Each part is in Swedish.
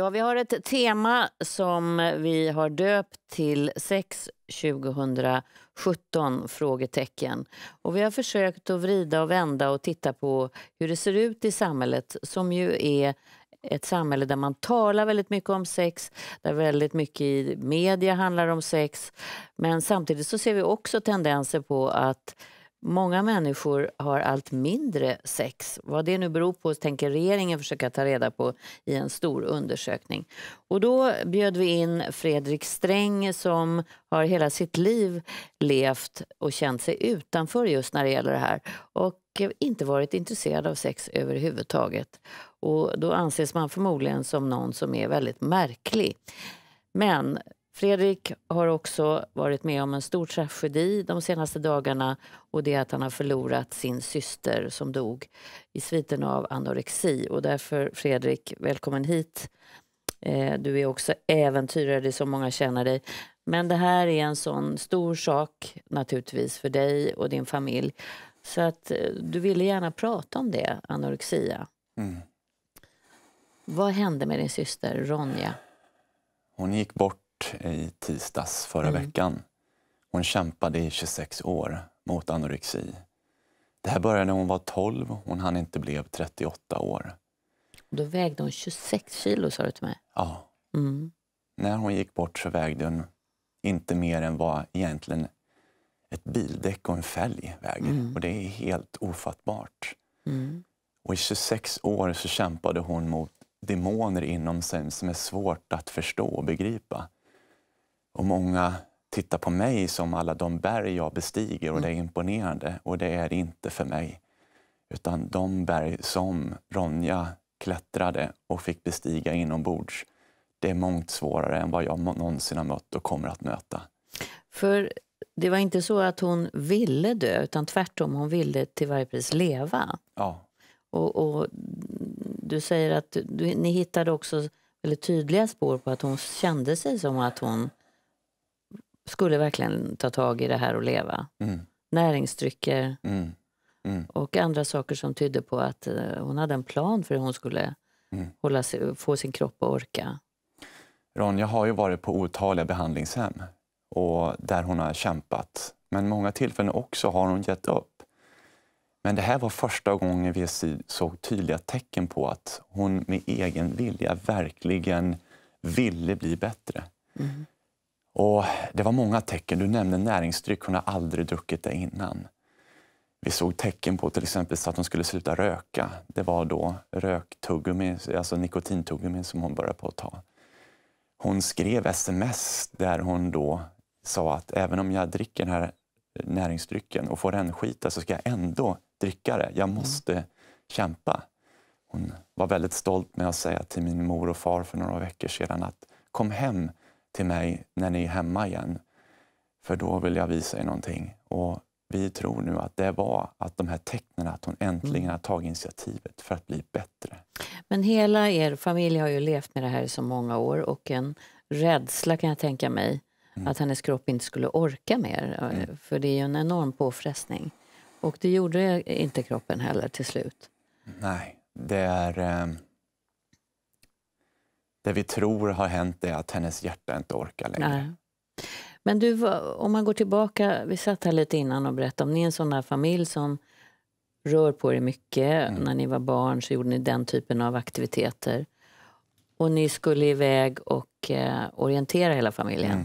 Ja, vi har ett tema som vi har döpt till Sex 2017? frågetecken. Och vi har försökt att vrida och vända och titta på hur det ser ut i samhället som ju är ett samhälle där man talar väldigt mycket om sex, där väldigt mycket i media handlar om sex. Men samtidigt så ser vi också tendenser på att Många människor har allt mindre sex. Vad det nu beror på tänker regeringen försöka ta reda på i en stor undersökning. Och då bjöd vi in Fredrik Sträng som har hela sitt liv levt och känt sig utanför just när det gäller det här och inte varit intresserad av sex överhuvudtaget. Och då anses man förmodligen som någon som är väldigt märklig. Men Fredrik har också varit med om en stor tragedi de senaste dagarna och det är att han har förlorat sin syster som dog i sviten av anorexi. Och därför, Fredrik, välkommen hit. Eh, du är också äventyrare, det är så många känner dig. Men det här är en sån stor sak naturligtvis för dig och din familj. Så att eh, du ville gärna prata om det, anorexia. Mm. Vad hände med din syster Ronja? Hon gick bort i tisdags förra mm. veckan. Hon kämpade i 26 år mot anorexi. Det här började när hon var 12. Hon hann inte bli 38 år. Då vägde hon 26 kilo, sa du till mig. Ja. Mm. När hon gick bort så vägde hon inte mer än vad egentligen ett bildäck och en fälg väger. Mm. Och det är helt ofattbart. Mm. Och i 26 år så kämpade hon mot demoner inom sig som är svårt att förstå och begripa. Och många tittar på mig som alla de berg jag bestiger och mm. det är mm. imponerande. Och det är det inte för mig. Utan de berg som Ronja klättrade och fick bestiga inombords, det är mångt svårare än vad jag någonsin har mött och kommer att möta. För det var inte så att hon ville dö, utan tvärtom, hon ville till varje pris leva. Ja. Och, och du säger att du, ni hittade också väldigt tydliga spår på att hon kände sig som att hon skulle verkligen ta tag i det här och leva. Mm. Näringsdrycker mm. Mm. och andra saker som tydde på att eh, hon hade en plan för hur hon skulle mm. hålla sig, få sin kropp att orka. Ronja har ju varit på otaliga behandlingshem och där hon har kämpat. Men många tillfällen också har hon gett upp. Men det här var första gången vi såg tydliga tecken på att hon med egen vilja verkligen ville bli bättre. Mm. Och det var många tecken. Du nämnde näringsdryck. Hon har aldrig druckit det innan. Vi såg tecken på till exempel att hon skulle sluta röka. Det var då röktuggummi, alltså nikotintuggummi som hon började på att ta. Hon skrev sms där hon då sa att även om jag dricker den här näringsdrycken och får rännskita så ska jag ändå dricka det. Jag mm. måste mm. kämpa. Hon var väldigt stolt med att säga till min mor och far för några veckor sedan att kom hem till mig när ni är hemma igen. För då vill jag visa er någonting. Och vi tror nu att det var att de här tecknen, att hon äntligen mm. har tagit initiativet för att bli bättre. Men hela er familj har ju levt med det här i så många år och en rädsla kan jag tänka mig mm. att hennes kropp inte skulle orka mer. Eh, mm. För det är ju en enorm påfrestning. Och det gjorde inte kroppen heller till slut. Nej, det är... Eh det vi tror har hänt är att hennes hjärta inte orkar längre. Nej. Men du, om man går tillbaka, vi satt här lite innan och berättade om ni är en sån där familj som rör på er mycket. Mm. När ni var barn så gjorde ni den typen av aktiviteter. Och ni skulle iväg och eh, orientera hela familjen. Mm.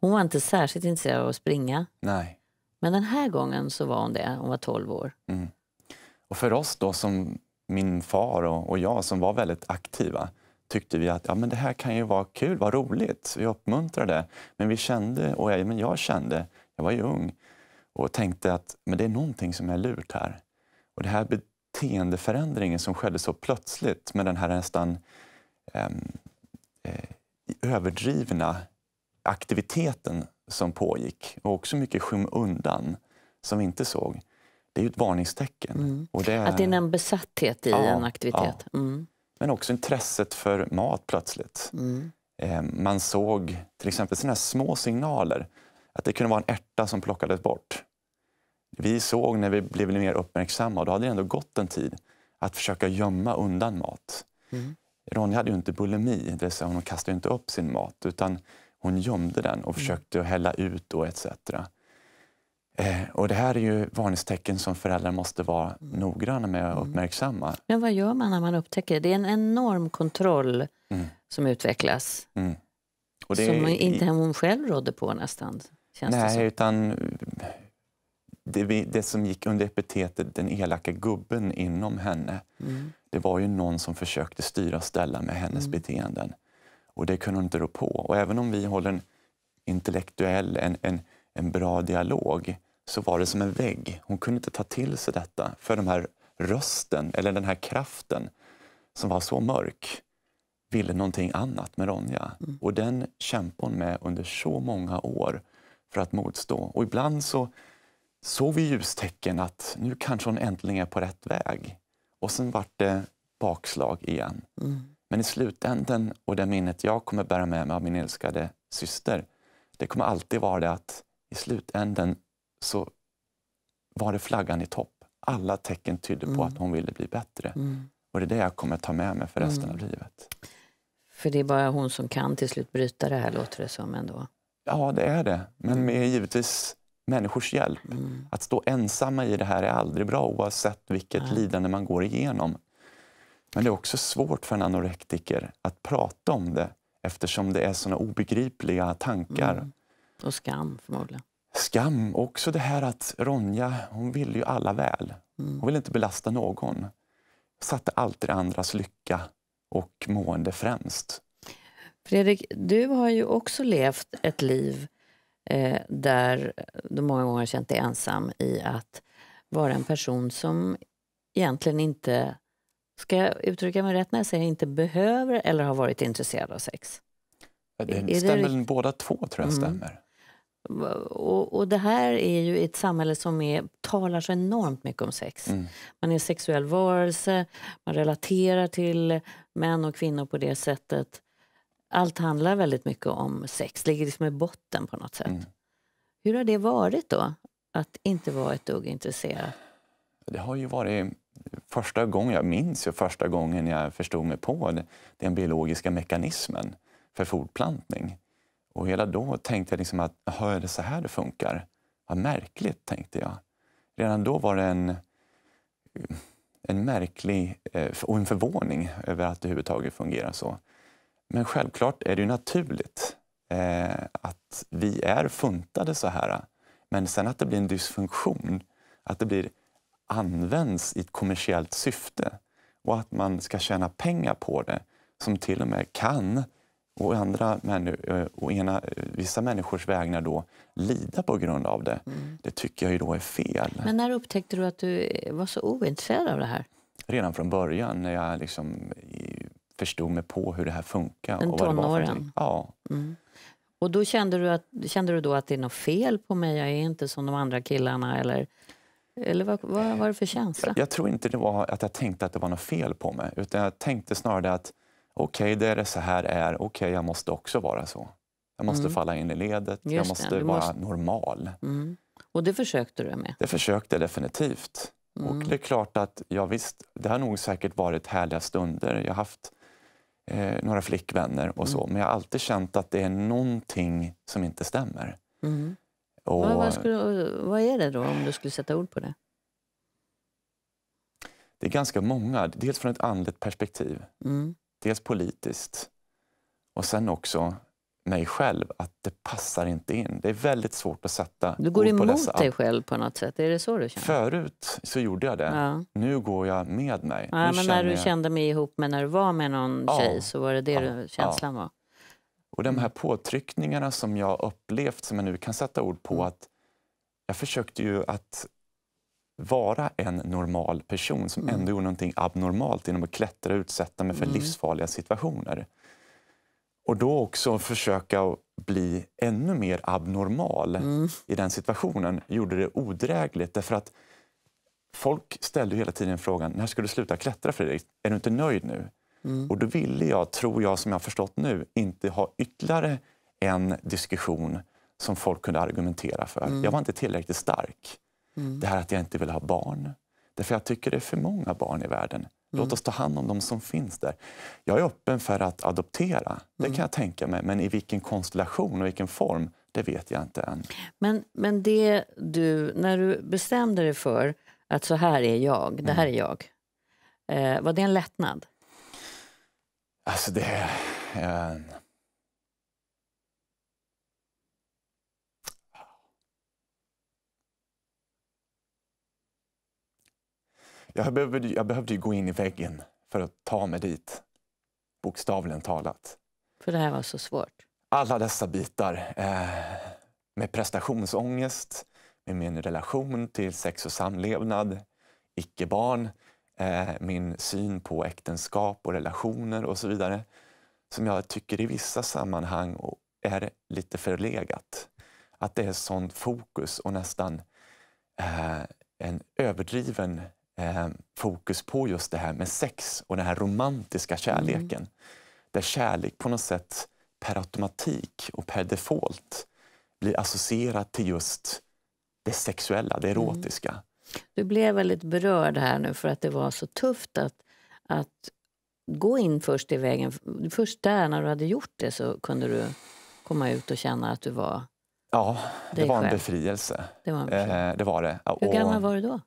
Hon var inte särskilt intresserad av att springa. Nej. Men den här gången så var hon det. Hon var 12 år. Mm. Och för oss då, som min far och, och jag som var väldigt aktiva, tyckte vi att ja, men det här kan ju vara kul, vad roligt. Vi uppmuntrade. Men vi kände, och jag, men jag kände, jag var ju ung, och tänkte att men det är någonting som är lurt här. Och det här beteendeförändringen som skedde så plötsligt med den här nästan ehm, eh, överdrivna aktiviteten som pågick och också mycket skymundan som vi inte såg. Det är ju ett varningstecken. Mm. Det är... Att det är en besatthet i ja, en aktivitet. Ja. Mm. Men också intresset för mat plötsligt. Mm. Ehm, man såg till exempel sådana små signaler. Att det kunde vara en ärta som plockades bort. Vi såg när vi blev mer uppmärksamma, och då hade det ändå gått en tid, att försöka gömma undan mat. Mm. Ronja hade ju inte bulimi, det vill säga hon kastade inte upp sin mat utan hon gömde den och mm. försökte hälla ut och etc. Eh, och det här är ju varningstecken som föräldrar måste vara noggranna med att mm. uppmärksamma. Men vad gör man när man upptäcker det? Det är en enorm kontroll mm. som utvecklas. Mm. Och det som är, inte hon själv rådde på nästan. Känns nej, det som. utan eh, det, det, som gick under epitetet den elaka gubben inom henne, mm. det var ju någon som försökte styra och ställa med hennes mm. beteenden. Och det kunde hon inte rå på. Och även om vi håller en intellektuell, en, en en bra dialog så var det som en vägg. Hon kunde inte ta till sig detta för den här rösten, eller den här kraften som var så mörk, ville någonting annat med Ronja. Mm. Och den kämpade hon med under så många år för att motstå. Och ibland så såg vi ljustecken att nu kanske hon äntligen är på rätt väg. Och sen vart det bakslag igen. Mm. Men i slutänden, och det minnet jag kommer bära med mig av min älskade syster, det kommer alltid vara det att i slutänden så var det flaggan i topp. Alla tecken tydde mm. på att hon ville bli bättre. Mm. Och det är det jag kommer ta med mig för mm. resten mm. av livet. För det är bara hon som kan till slut bryta det här, låter det som ändå. Ja, det är det. Men mm. med givetvis människors hjälp. Mm. Att stå ensamma i det här är aldrig bra oavsett vilket ja. lidande man går igenom. Men det är också svårt för en anorektiker att prata om det eftersom det är såna obegripliga tankar. Och skam förmodligen skam. Också det här att Ronja, hon ville ju alla väl. Mm. Hon ville inte belasta någon. Satte alltid andras lycka och mående främst. Fredrik, du har ju också levt ett liv eh, där du många gånger känt dig ensam i att vara en person som egentligen inte, ska jag uttrycka mig rätt när jag säger inte behöver eller har varit intresserad av sex? det stämmer, det... båda två tror jag mm. Och, och, det här är ju ett samhälle som är, talar så enormt mycket om sex. Mm. Man är en sexuell varelse, man relaterar till män och kvinnor på det sättet. Allt handlar väldigt mycket om sex, ligger liksom i botten på något sätt. Mm. Hur har det varit då, att inte vara ett dugg intresserad? Det har ju varit första gången, jag minns ju första gången jag förstod mig på den biologiska mekanismen för fortplantning. Och hela då tänkte jag liksom att, jaha är det så här det funkar? Vad märkligt, tänkte jag. Redan då var det en, en märklig eh, och en förvåning över att det överhuvudtaget fungerar så. Men självklart är det ju naturligt eh, att vi är funtade så här. Men sen att det blir en dysfunktion, att det blir används i ett kommersiellt syfte och att man ska tjäna pengar på det som till och med kan och, andra, eh, och ena, eh, vissa människors vägnar då lida på grund av det. Mm. Det tycker jag ju då är fel. Men när upptäckte du att du eh, var så ointresserad av det här? Redan från början när jag liksom förstod mig på hur det här funkar. Men tonåren? Ja. Mm. Och då kände du, att, kände du då att det är något fel på mig, jag är inte som de andra killarna? Eller, eller vad, vad var det för känsla? Jag, jag tror inte det var att jag tänkte att det var något fel på mig, utan jag tänkte snarare att okej, okay, det är det så här är, okej, okay, jag måste också vara så. Jag måste mm. falla in i ledet, Just jag måste vara måste... normal. Mm. Och det försökte du med? Det försökte jag definitivt. Mm. Och det är klart att, ja visst, det har nog säkert varit härliga stunder. Jag har haft eh, några flickvänner och så, mm. men jag har alltid känt att det är någonting som inte stämmer. Mm. Och... Vad, vad, skulle, vad är det då, om du skulle sätta ord på det? Det är ganska många, dels från ett andligt perspektiv. Mm dels politiskt och sen också mig själv, att det passar inte in. Det är väldigt svårt att sätta Du går emot dessa. dig själv på något sätt, är det så du känner? Förut så gjorde jag det. Ja. Nu går jag med mig. Ja, men när du jag... kände mig ihop med när du var med någon ja. tjej så var det det ja. du, känslan var? Och de här mm. påtryckningarna som jag upplevt, som jag nu kan sätta ord på, mm. att jag försökte ju att vara en normal person som mm. ändå gjorde någonting abnormalt genom att klättra och utsätta mig för mm. livsfarliga situationer. Och då också försöka bli ännu mer abnormal mm. i den situationen gjorde det odrägligt. Därför att folk ställde hela tiden frågan, när ska du sluta klättra Fredrik? Är du inte nöjd nu? Mm. Och då ville jag, tror jag som jag förstått nu, inte ha ytterligare en diskussion som folk kunde argumentera för. Mm. Jag var inte tillräckligt stark. Mm. Det här att jag inte vill ha barn. Därför jag tycker det är för många barn i världen. Låt mm. oss ta hand om de som finns där. Jag är öppen för att adoptera, det kan mm. jag tänka mig. Men i vilken konstellation och vilken form, det vet jag inte än. Men, men det du, när du bestämde dig för att så här är jag, det här mm. är jag. Eh, var det en lättnad? Alltså det... Eh, Jag behövde, jag behövde ju gå in i väggen för att ta mig dit, bokstavligen talat. För det här var så svårt? Alla dessa bitar. Eh, med prestationsångest, med min relation till sex och samlevnad, icke-barn, eh, min syn på äktenskap och relationer och så vidare. Som jag tycker i vissa sammanhang är lite förlegat. Att det är sånt fokus och nästan eh, en överdriven eh, fokus på just det här med sex och den här romantiska kärleken. Mm. Där kärlek på något sätt per automatik och per default blir associerat till just det sexuella, det mm. erotiska. Mm. Du blev väldigt berörd här nu för att det var så tufft att, att gå in först i vägen. Först där, när du hade gjort det, så kunde du komma ut och känna att du var Ja, det var, det var en befrielse. Det eh, det, var det. Hur gammal var du då?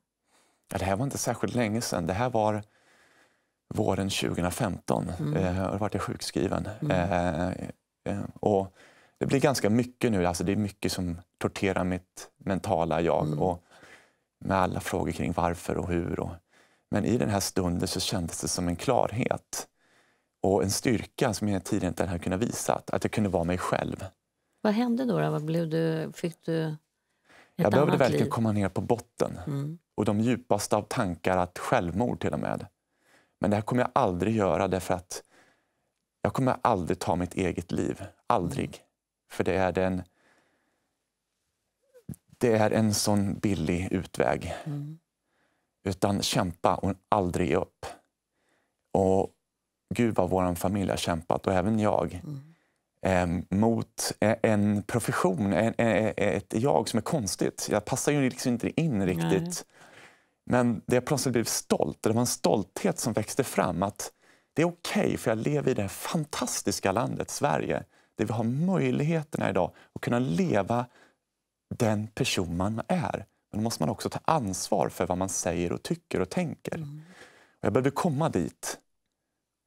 Ja, det här var inte särskilt länge sedan. Det här var våren 2015. Mm. Eh, då var jag sjukskriven. Mm. Eh, eh, och det blir ganska mycket nu. Alltså det är mycket som torterar mitt mentala jag. Mm. Och med alla frågor kring varför och hur. Och, men i den här stunden så kändes det som en klarhet och en styrka som jag tidigare inte hade kunnat visa. Att jag kunde vara mig själv. Vad hände då? då? Vad blev du, fick du ett jag behövde verkligen liv? komma ner på botten. Mm och de djupaste av tankar att självmord till och med. Men det här kommer jag aldrig göra därför att jag kommer aldrig ta mitt eget liv. Aldrig. Mm. För det är den det är en sån billig utväg. Mm. Utan kämpa och aldrig ge upp. Och Gud vad vår familj har kämpat och även jag. Mm. Ehm, mot en profession, en, ett jag som är konstigt. Jag passar ju liksom inte in riktigt. Nej. Men det jag plötsligt blev stolt, det var en stolthet som växte fram. att Det är okej, okay, för jag lever i det här fantastiska landet Sverige där vi har möjligheterna idag att kunna leva den person man är. Men då måste man också ta ansvar för vad man säger och tycker och tänker. Mm. jag behövde komma dit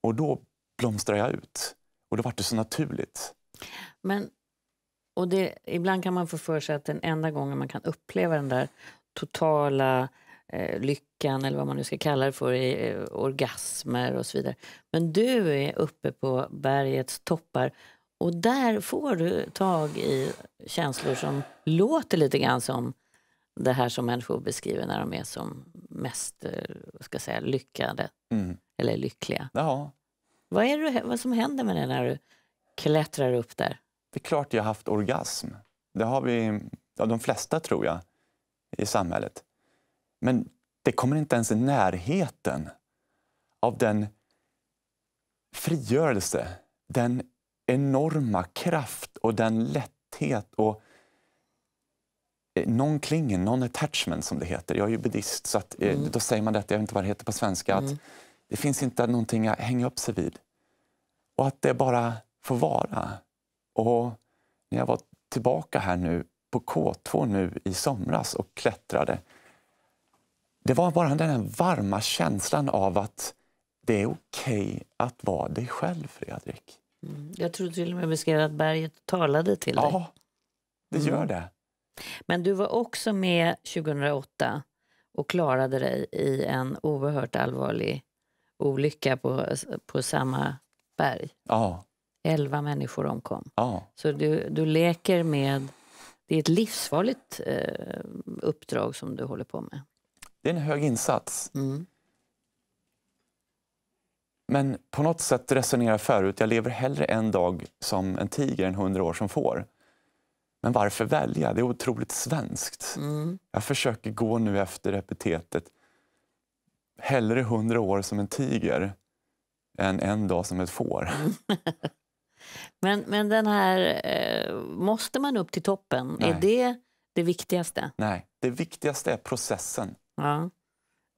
och då blomstrar jag ut. Och då var det så naturligt. Men, och det, ibland kan man få för sig att den enda gången man kan uppleva den där totala eh, lyckan eller vad man nu ska kalla det för, i, eh, orgasmer och så vidare. Men du är uppe på bergets toppar och där får du tag i känslor som låter lite grann som det här som människor beskriver när de är som mest eh, ska säga, lyckade mm. eller lyckliga. Ja, vad är det vad som händer med dig när du klättrar upp där? Det är klart jag har haft orgasm. Det har vi, ja, de flesta tror jag, i samhället. Men det kommer inte ens i närheten av den frigörelse, den enorma kraft och den lätthet och eh, någon klingen, non attachment som det heter. Jag är ju buddhist så att, eh, mm. då säger man det, jag vet inte vad det heter på svenska, mm. att det finns inte någonting att hänga upp sig vid. Och att det bara får vara. Och när jag var tillbaka här nu på K2 nu i somras och klättrade. Det var bara den här varma känslan av att det är okej okay att vara dig själv, Fredrik. Mm. Jag tror till och med vi skrev att berget talade till dig. Ja, det mm. gör det. Men du var också med 2008 och klarade dig i en oerhört allvarlig olycka på, på samma berg. Ja. Elva människor omkom. Ja. Så du, du leker med... Det är ett livsfarligt eh, uppdrag som du håller på med. Det är en hög insats. Mm. Men på något sätt resonerar förut, jag lever hellre en dag som en tiger än hundra år som får. Men varför välja? Det är otroligt svenskt. Mm. Jag försöker gå nu efter epitetet hellre hundra år som en tiger än en dag som ett får. men, men den här, eh, måste man upp till toppen? Nej. Är det det viktigaste? Nej, det viktigaste är processen. Ja.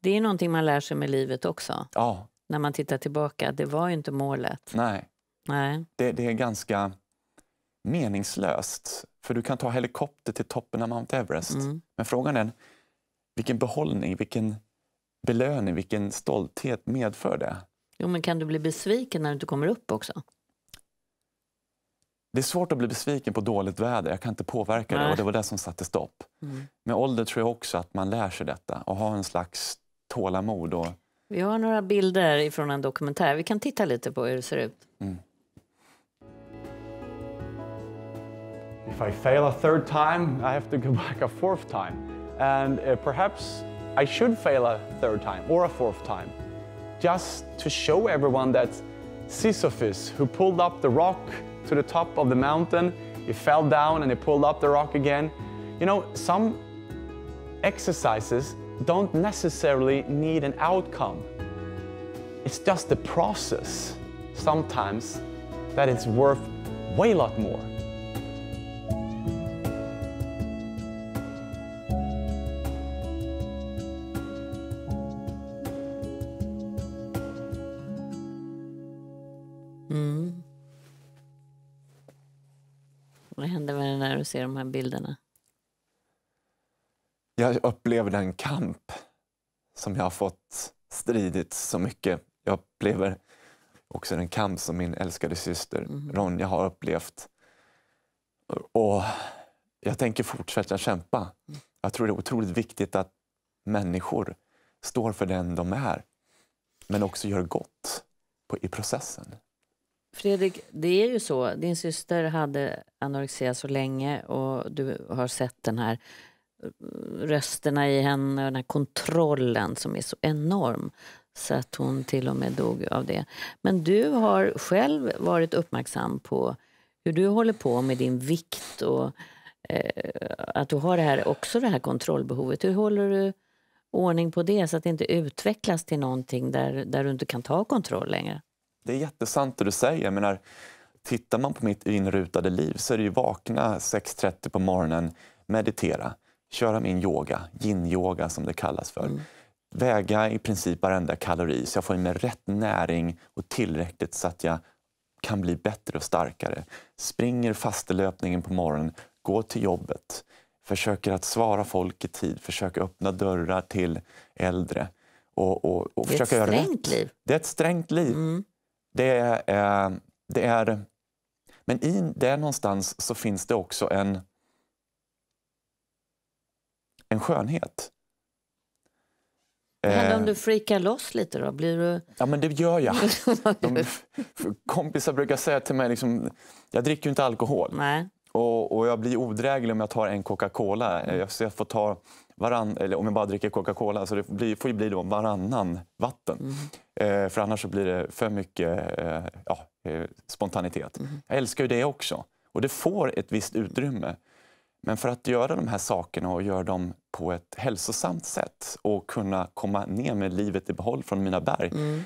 Det är någonting man lär sig med livet också. Ja. När man tittar tillbaka, det var ju inte målet. Nej. Nej. Det, det är ganska meningslöst. För du kan ta helikopter till toppen av Mount Everest. Mm. Men frågan är vilken behållning, vilken belöning, vilken stolthet medför det? Jo, men kan du bli besviken när du inte kommer upp också? Det är svårt att bli besviken på dåligt väder, jag kan inte påverka Nej. det och det var det som satte stopp. Mm. Med ålder tror jag också att man lär sig detta och har en slags tålamod. Och... Vi har några bilder från en dokumentär, vi kan titta lite på hur det ser ut. Mm. If I fail a third time, I have to go back a fourth time. And eh, perhaps I should fail a third time or a fourth time, just to show everyone that Sisyphus, who pulled up the rock to the top of the mountain, he fell down and he pulled up the rock again. You know, some exercises don't necessarily need an outcome. It's just the process sometimes that it's worth way lot more. Mm. Vad händer med dig när du ser de här bilderna? Jag upplever den kamp som jag har fått stridit så mycket. Jag upplever också den kamp som min älskade syster mm. Ronja har upplevt. Och jag tänker fortsätta kämpa. Jag tror det är otroligt viktigt att människor står för den de är, men också gör gott på, i processen. Fredrik, det är ju så. Din syster hade anorexia så länge och du har sett den här eh, rösterna i henne och den här kontrollen som är så enorm så att hon till och med dog av det. Men du har själv varit uppmärksam på hur du håller på med din vikt och eh, att du har det här, också det här kontrollbehovet. Hur håller du ordning på det så att det inte utvecklas till någonting där, där du inte kan ta kontroll längre? det är jättesant det du säger. Jag menar, tittar man på mitt inrutade liv så är det ju vakna 6.30 på morgonen, meditera, köra min yoga, yin-yoga som det kallas för. Mm. Väga i princip varenda kalori så jag får i mig rätt näring och tillräckligt så att jag kan bli bättre och starkare. Springer fastelöpningen på morgonen, går till jobbet, försöker att svara folk i tid, försöker öppna dörrar till äldre. Och, och, och det är ett strängt rätt. liv. Det är ett strängt liv. Mm. Det är, eh, det är, men i det någonstans så finns det också en, en skönhet. Vad händer om eh. du freakar loss lite då? Blir du... Ja men det gör jag. De, kompisar brukar säga till mig, liksom, jag dricker ju inte alkohol. Nej. Och, och jag blir odräglig om jag tar en Coca-Cola. Mm. Jag, jag får ta varann, eller om jag bara dricker Coca-Cola, så det blir, får ju bli då varannan vatten. Mm. Eh, för annars så blir det för mycket eh, ja, eh, spontanitet. Mm. Jag älskar ju det också. Och det får ett visst utrymme. Men för att göra de här sakerna och göra dem på ett hälsosamt sätt och kunna komma ner med livet i behåll från mina berg mm.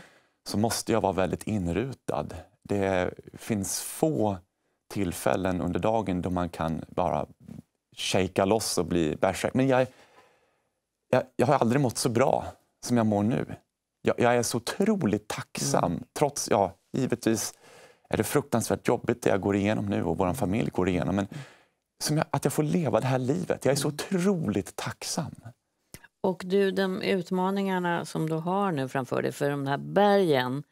så måste jag vara väldigt inrutad. Det finns få tillfällen under dagen då man kan bara shakea loss och bli bärsärk. Men jag jag, jag har aldrig mått så bra som jag mår nu. Jag, jag är så otroligt tacksam, mm. trots, ja, givetvis är det fruktansvärt jobbigt det jag går igenom nu och vår familj går igenom. Men mm. jag, att jag får leva det här livet. Jag är så mm. otroligt tacksam. Och du, de utmaningarna som du har nu framför dig, för de här bergen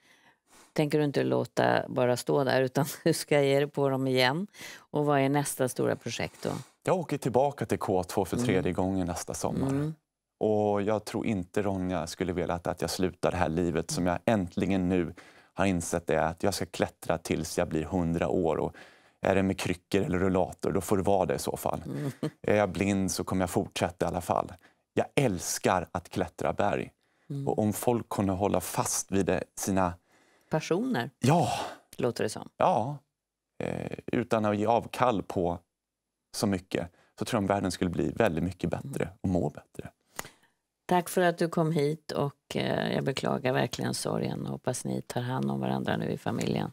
tänker du inte låta bara stå där, utan du ska ge dig på dem igen. Och vad är nästa stora projekt då? Jag åker tillbaka till K2 för tredje mm. gången nästa sommar. Mm. Och jag tror inte Ronja skulle velat att jag slutar det här livet som jag äntligen nu har insett är att jag ska klättra tills jag blir hundra år. Och är det med kryckor eller rullator, då får det vara det i så fall. Mm. Är jag blind så kommer jag fortsätta i alla fall. Jag älskar att klättra berg. Mm. Och om folk kunde hålla fast vid det, sina... Passioner? Ja. Låter det som. Ja. Eh, utan att ge avkall på så mycket så tror jag att världen skulle bli väldigt mycket bättre och må bättre. Tack för att du kom hit och eh, jag beklagar verkligen sorgen. Hoppas ni tar hand om varandra nu i familjen.